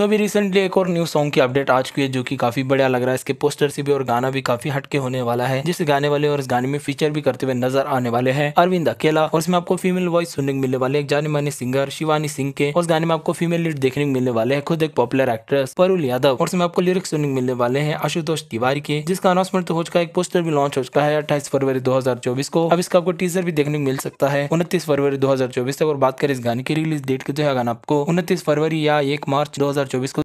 तो अभी रिसेंटली एक और न्यू सॉन्ग की अपडेट आ चुकी है जो कि काफी बढ़िया लग रहा है इसके पोस्टर से भी और गाना भी काफी हटके होने वाला है जिस गाने वाले और इस गाने में फीचर भी करते हुए नजर आने वाले हैं अरविंद अकेला और इसमें आपको फीमेल वॉइस सुनने को मिलने वाले एक जाने माने सिंगर शिवानी सिंह के और गाने में आपको फीमेल लीड देखने को मिलने वाले है खुद एक पॉपुलर एक्ट्रेस परुल यादव और इसमें आपको लिरिक्स सुनने को मिलने वाले हैं आशुतोष तिवारी के जिसका अनाउंसमेंट तो हो चुका है एक पोस्टर भी लॉन्च हो चुका है अट्ठाईस फरवरी दो को अब इसका आपको टीजर भी देखने को मिल सकता है उनतीस फरवरी दो तक और बात करें इस गाने की रिलीज डेट की तो है गाना आपको उनतीस फरवरी या एक मार्च दो चौबीस को